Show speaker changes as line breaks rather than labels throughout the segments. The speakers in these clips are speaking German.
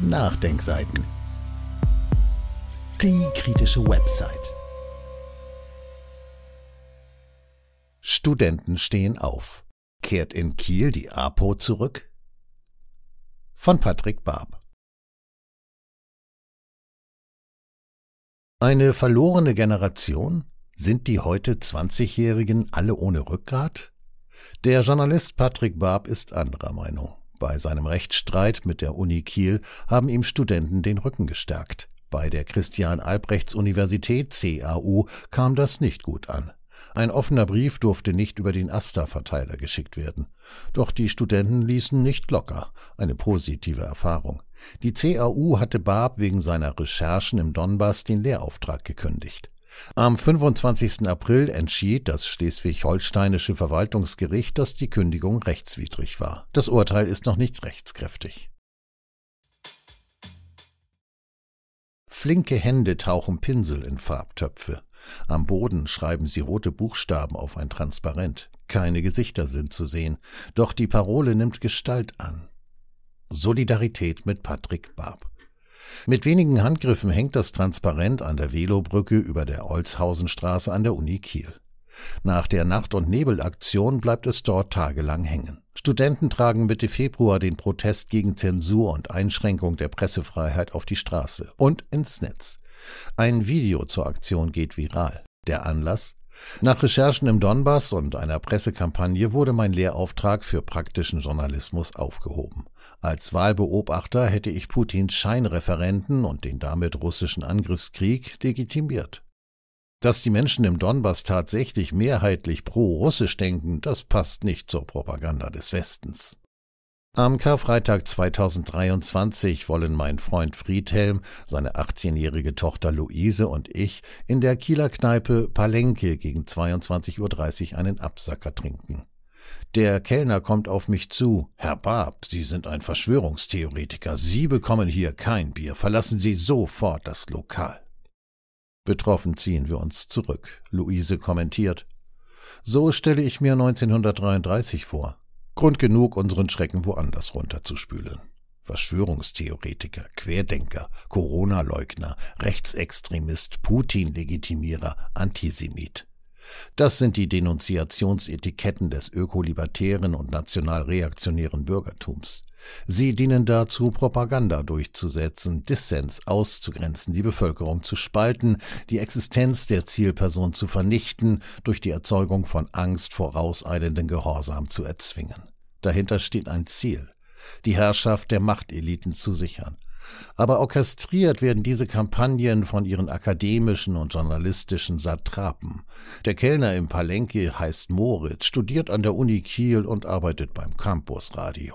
Nachdenkseiten. Die kritische Website. Studenten stehen auf. Kehrt in Kiel die APO zurück? Von Patrick Barb. Eine verlorene Generation? Sind die heute 20-Jährigen alle ohne Rückgrat? Der Journalist Patrick Barb ist anderer Meinung. Bei seinem Rechtsstreit mit der Uni Kiel haben ihm Studenten den Rücken gestärkt. Bei der Christian-Albrechts-Universität CAU kam das nicht gut an. Ein offener Brief durfte nicht über den Asta-Verteiler geschickt werden. Doch die Studenten ließen nicht locker. Eine positive Erfahrung. Die CAU hatte Barb wegen seiner Recherchen im Donbass den Lehrauftrag gekündigt. Am 25. April entschied das schleswig-holsteinische Verwaltungsgericht, dass die Kündigung rechtswidrig war. Das Urteil ist noch nicht rechtskräftig. Flinke Hände tauchen Pinsel in Farbtöpfe. Am Boden schreiben sie rote Buchstaben auf ein Transparent. Keine Gesichter sind zu sehen, doch die Parole nimmt Gestalt an. Solidarität mit Patrick Barb. Mit wenigen Handgriffen hängt das Transparent an der Velobrücke über der Olshausenstraße an der Uni Kiel. Nach der Nacht- und Nebelaktion bleibt es dort tagelang hängen. Studenten tragen Mitte Februar den Protest gegen Zensur und Einschränkung der Pressefreiheit auf die Straße und ins Netz. Ein Video zur Aktion geht viral. Der Anlass? Nach Recherchen im Donbass und einer Pressekampagne wurde mein Lehrauftrag für praktischen Journalismus aufgehoben. Als Wahlbeobachter hätte ich Putins Scheinreferenten und den damit russischen Angriffskrieg legitimiert. Dass die Menschen im Donbass tatsächlich mehrheitlich pro-russisch denken, das passt nicht zur Propaganda des Westens. Am Karfreitag 2023 wollen mein Freund Friedhelm, seine 18-jährige Tochter Luise und ich in der Kieler Kneipe Palenke gegen 22.30 Uhr einen Absacker trinken. Der Kellner kommt auf mich zu. Herr Barb, Sie sind ein Verschwörungstheoretiker. Sie bekommen hier kein Bier. Verlassen Sie sofort das Lokal. Betroffen ziehen wir uns zurück. Luise kommentiert. So stelle ich mir 1933 vor. Grund genug, unseren Schrecken woanders runterzuspülen. Verschwörungstheoretiker, Querdenker, Corona-Leugner, Rechtsextremist, Putin-Legitimierer, Antisemit. Das sind die Denunziationsetiketten des ökolibertären und nationalreaktionären Bürgertums. Sie dienen dazu, Propaganda durchzusetzen, Dissens auszugrenzen, die Bevölkerung zu spalten, die Existenz der Zielperson zu vernichten, durch die Erzeugung von Angst vorauseilenden Gehorsam zu erzwingen. Dahinter steht ein Ziel, die Herrschaft der Machteliten zu sichern, aber orchestriert werden diese Kampagnen von ihren akademischen und journalistischen Satrapen. Der Kellner im Palenque heißt Moritz, studiert an der Uni Kiel und arbeitet beim Campusradio.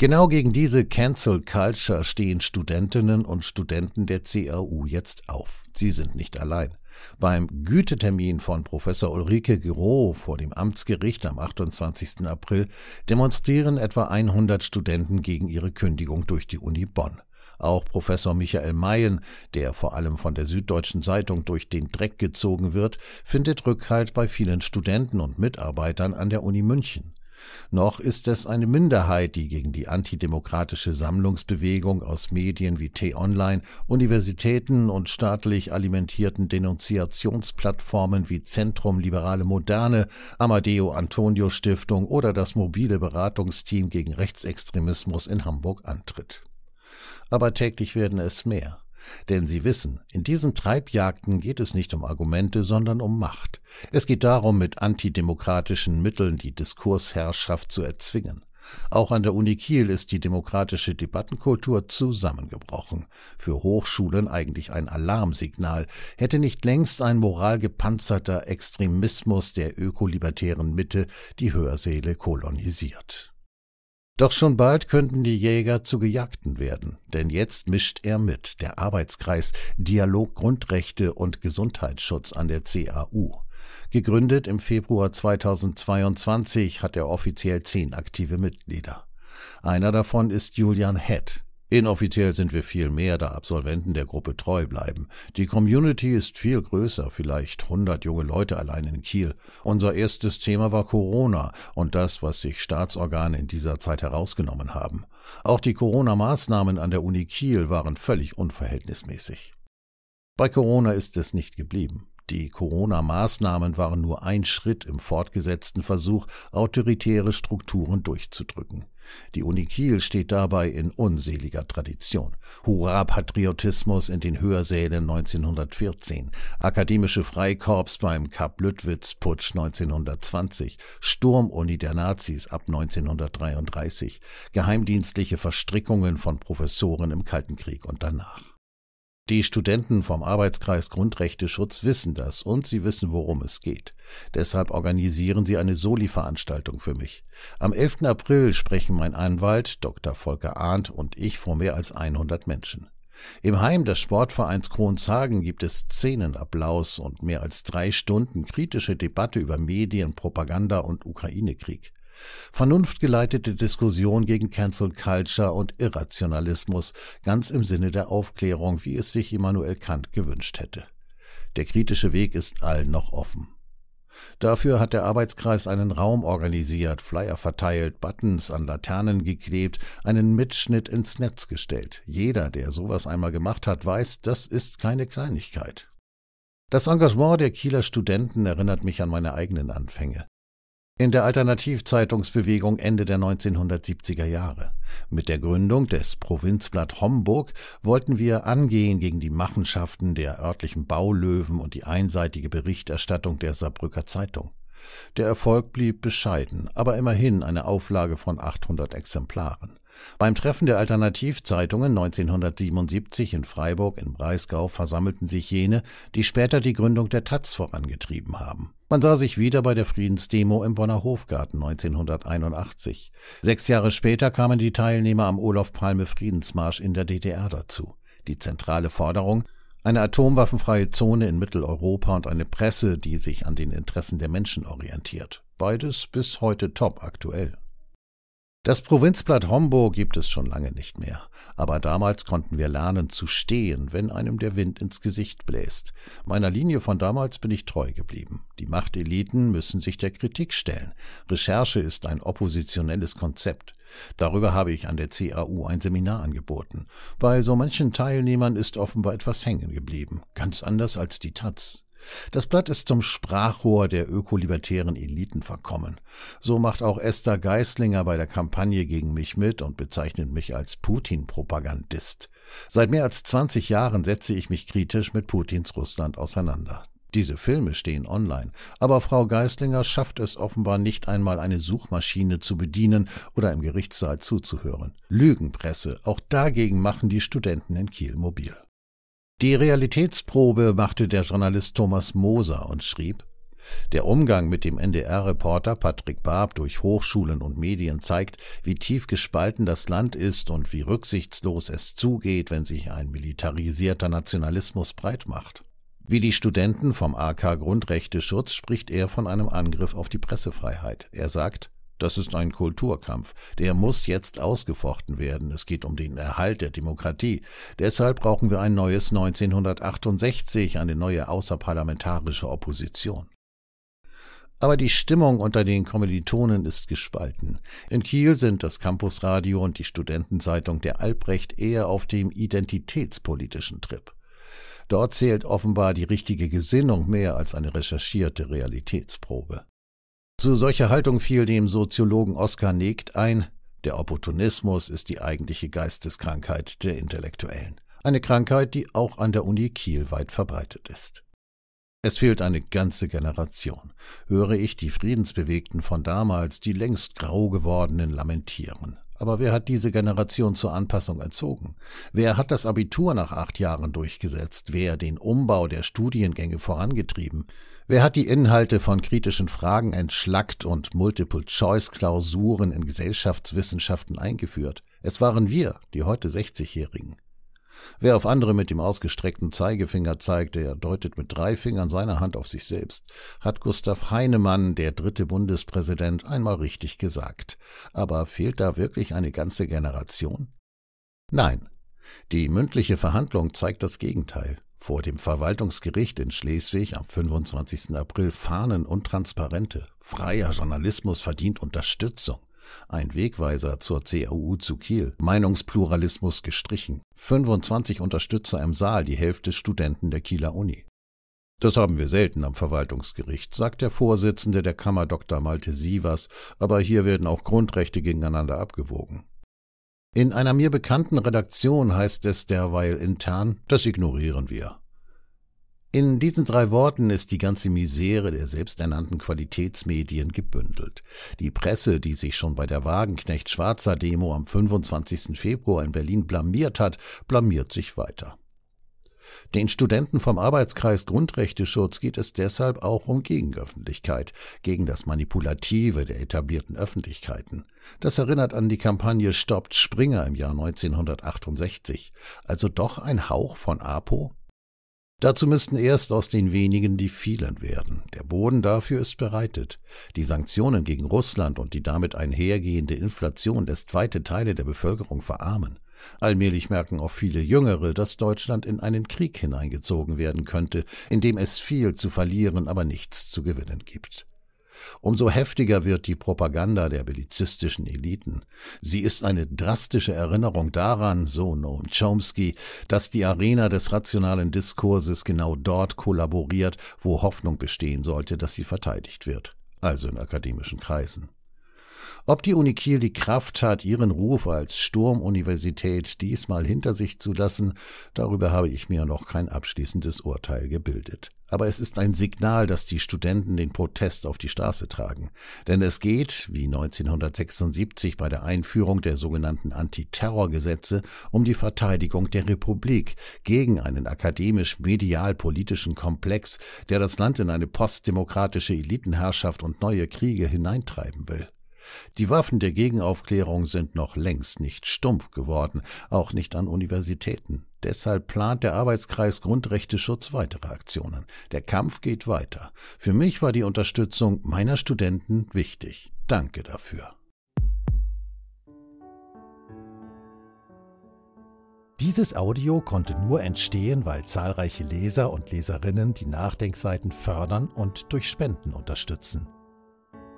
Genau gegen diese Cancel Culture stehen Studentinnen und Studenten der CAU jetzt auf. Sie sind nicht allein. Beim Gütetermin von Professor Ulrike Giro vor dem Amtsgericht am 28. April demonstrieren etwa 100 Studenten gegen ihre Kündigung durch die Uni Bonn. Auch Professor Michael Mayen, der vor allem von der Süddeutschen Zeitung durch den Dreck gezogen wird, findet Rückhalt bei vielen Studenten und Mitarbeitern an der Uni München. Noch ist es eine Minderheit, die gegen die antidemokratische Sammlungsbewegung aus Medien wie T-Online, Universitäten und staatlich alimentierten Denunziationsplattformen wie Zentrum Liberale Moderne, Amadeo Antonio Stiftung oder das mobile Beratungsteam gegen Rechtsextremismus in Hamburg antritt. Aber täglich werden es mehr. Denn sie wissen, in diesen Treibjagden geht es nicht um Argumente, sondern um Macht. Es geht darum, mit antidemokratischen Mitteln die Diskursherrschaft zu erzwingen. Auch an der Uni Kiel ist die demokratische Debattenkultur zusammengebrochen. Für Hochschulen eigentlich ein Alarmsignal. Hätte nicht längst ein moralgepanzerter Extremismus der ökolibertären Mitte die Hörsäle kolonisiert. Doch schon bald könnten die Jäger zu Gejagten werden, denn jetzt mischt er mit, der Arbeitskreis Dialog Grundrechte und Gesundheitsschutz an der CAU. Gegründet im Februar 2022 hat er offiziell zehn aktive Mitglieder. Einer davon ist Julian Head. Inoffiziell sind wir viel mehr, da Absolventen der Gruppe treu bleiben. Die Community ist viel größer, vielleicht 100 junge Leute allein in Kiel. Unser erstes Thema war Corona und das, was sich Staatsorgane in dieser Zeit herausgenommen haben. Auch die Corona-Maßnahmen an der Uni Kiel waren völlig unverhältnismäßig. Bei Corona ist es nicht geblieben. Die Corona-Maßnahmen waren nur ein Schritt im fortgesetzten Versuch, autoritäre Strukturen durchzudrücken. Die Uni Kiel steht dabei in unseliger Tradition. Hurra-Patriotismus in den Hörsälen 1914, akademische Freikorps beim Kap-Lüttwitz-Putsch 1920, Sturmuni der Nazis ab 1933, geheimdienstliche Verstrickungen von Professoren im Kalten Krieg und danach. Die Studenten vom Arbeitskreis Grundrechteschutz wissen das und sie wissen, worum es geht. Deshalb organisieren sie eine Soli-Veranstaltung für mich. Am 11. April sprechen mein Anwalt, Dr. Volker Arndt und ich vor mehr als 100 Menschen. Im Heim des Sportvereins Kronzhagen gibt es Szenenapplaus und mehr als drei Stunden kritische Debatte über Medien, Propaganda und Ukraine-Krieg. Vernunftgeleitete Diskussion gegen Cancel Culture und Irrationalismus, ganz im Sinne der Aufklärung, wie es sich Immanuel Kant gewünscht hätte. Der kritische Weg ist allen noch offen. Dafür hat der Arbeitskreis einen Raum organisiert, Flyer verteilt, Buttons an Laternen geklebt, einen Mitschnitt ins Netz gestellt. Jeder, der sowas einmal gemacht hat, weiß, das ist keine Kleinigkeit. Das Engagement der Kieler Studenten erinnert mich an meine eigenen Anfänge in der Alternativzeitungsbewegung Ende der 1970er Jahre. Mit der Gründung des Provinzblatt Homburg wollten wir angehen gegen die Machenschaften der örtlichen Baulöwen und die einseitige Berichterstattung der Saarbrücker Zeitung. Der Erfolg blieb bescheiden, aber immerhin eine Auflage von 800 Exemplaren. Beim Treffen der Alternativzeitungen 1977 in Freiburg im Breisgau versammelten sich jene, die später die Gründung der Taz vorangetrieben haben. Man sah sich wieder bei der Friedensdemo im Bonner Hofgarten 1981. Sechs Jahre später kamen die Teilnehmer am Olaf-Palme-Friedensmarsch in der DDR dazu. Die zentrale Forderung, eine atomwaffenfreie Zone in Mitteleuropa und eine Presse, die sich an den Interessen der Menschen orientiert. Beides bis heute top aktuell. Das Provinzblatt Homburg gibt es schon lange nicht mehr, aber damals konnten wir lernen zu stehen, wenn einem der Wind ins Gesicht bläst. Meiner Linie von damals bin ich treu geblieben. Die Machteliten müssen sich der Kritik stellen. Recherche ist ein oppositionelles Konzept. Darüber habe ich an der CAU ein Seminar angeboten. Bei so manchen Teilnehmern ist offenbar etwas hängen geblieben, ganz anders als die Taz. Das Blatt ist zum Sprachrohr der ökolibertären Eliten verkommen. So macht auch Esther Geislinger bei der Kampagne gegen mich mit und bezeichnet mich als Putin-Propagandist. Seit mehr als 20 Jahren setze ich mich kritisch mit Putins Russland auseinander. Diese Filme stehen online, aber Frau Geislinger schafft es offenbar nicht einmal eine Suchmaschine zu bedienen oder im Gerichtssaal zuzuhören. Lügenpresse, auch dagegen machen die Studenten in Kiel mobil. Die Realitätsprobe machte der Journalist Thomas Moser und schrieb, der Umgang mit dem NDR-Reporter Patrick Barb durch Hochschulen und Medien zeigt, wie tief gespalten das Land ist und wie rücksichtslos es zugeht, wenn sich ein militarisierter Nationalismus breitmacht. Wie die Studenten vom AK Grundrechteschutz spricht er von einem Angriff auf die Pressefreiheit. Er sagt, das ist ein Kulturkampf. Der muss jetzt ausgefochten werden. Es geht um den Erhalt der Demokratie. Deshalb brauchen wir ein neues 1968, eine neue außerparlamentarische Opposition. Aber die Stimmung unter den Kommilitonen ist gespalten. In Kiel sind das Campusradio und die Studentenzeitung der Albrecht eher auf dem identitätspolitischen Trip. Dort zählt offenbar die richtige Gesinnung mehr als eine recherchierte Realitätsprobe. Zu solcher Haltung fiel dem Soziologen Oskar Negt ein, der Opportunismus ist die eigentliche Geisteskrankheit der Intellektuellen. Eine Krankheit, die auch an der Uni Kiel weit verbreitet ist. Es fehlt eine ganze Generation, höre ich die Friedensbewegten von damals, die längst grau gewordenen lamentieren. Aber wer hat diese Generation zur Anpassung erzogen? Wer hat das Abitur nach acht Jahren durchgesetzt? Wer den Umbau der Studiengänge vorangetrieben? Wer hat die Inhalte von kritischen Fragen entschlackt und Multiple-Choice-Klausuren in Gesellschaftswissenschaften eingeführt? Es waren wir, die heute 60-Jährigen. Wer auf andere mit dem ausgestreckten Zeigefinger zeigt, der deutet mit drei Fingern seiner Hand auf sich selbst, hat Gustav Heinemann, der dritte Bundespräsident, einmal richtig gesagt. Aber fehlt da wirklich eine ganze Generation? Nein. Die mündliche Verhandlung zeigt das Gegenteil. Vor dem Verwaltungsgericht in Schleswig am 25. April Fahnen und Transparente. Freier Journalismus verdient Unterstützung. Ein Wegweiser zur CAU zu Kiel. Meinungspluralismus gestrichen. 25 Unterstützer im Saal, die Hälfte Studenten der Kieler Uni. Das haben wir selten am Verwaltungsgericht, sagt der Vorsitzende der Kammer Dr. Malte Sievers, aber hier werden auch Grundrechte gegeneinander abgewogen. In einer mir bekannten Redaktion heißt es derweil intern, das ignorieren wir. In diesen drei Worten ist die ganze Misere der selbsternannten Qualitätsmedien gebündelt. Die Presse, die sich schon bei der Wagenknecht-Schwarzer-Demo am 25. Februar in Berlin blamiert hat, blamiert sich weiter. Den Studenten vom Arbeitskreis Grundrechteschutz geht es deshalb auch um Gegenöffentlichkeit, gegen das Manipulative der etablierten Öffentlichkeiten. Das erinnert an die Kampagne Stoppt Springer im Jahr 1968, also doch ein Hauch von APO? Dazu müssten erst aus den wenigen die vielen werden. Der Boden dafür ist bereitet. Die Sanktionen gegen Russland und die damit einhergehende Inflation lässt weite Teile der Bevölkerung verarmen. Allmählich merken auch viele Jüngere, dass Deutschland in einen Krieg hineingezogen werden könnte, in dem es viel zu verlieren, aber nichts zu gewinnen gibt. Umso heftiger wird die Propaganda der belizistischen Eliten. Sie ist eine drastische Erinnerung daran, so Noam Chomsky, dass die Arena des rationalen Diskurses genau dort kollaboriert, wo Hoffnung bestehen sollte, dass sie verteidigt wird, also in akademischen Kreisen. Ob die Uni Kiel die Kraft hat, ihren Ruf als Sturmuniversität diesmal hinter sich zu lassen, darüber habe ich mir noch kein abschließendes Urteil gebildet. Aber es ist ein Signal, dass die Studenten den Protest auf die Straße tragen. Denn es geht, wie 1976 bei der Einführung der sogenannten Antiterrorgesetze, um die Verteidigung der Republik gegen einen akademisch-medial-politischen Komplex, der das Land in eine postdemokratische Elitenherrschaft und neue Kriege hineintreiben will. Die Waffen der Gegenaufklärung sind noch längst nicht stumpf geworden, auch nicht an Universitäten. Deshalb plant der Arbeitskreis Grundrechteschutz weitere Aktionen. Der Kampf geht weiter. Für mich war die Unterstützung meiner Studenten wichtig. Danke dafür. Dieses Audio konnte nur entstehen, weil zahlreiche Leser und Leserinnen die Nachdenkseiten fördern und durch Spenden unterstützen.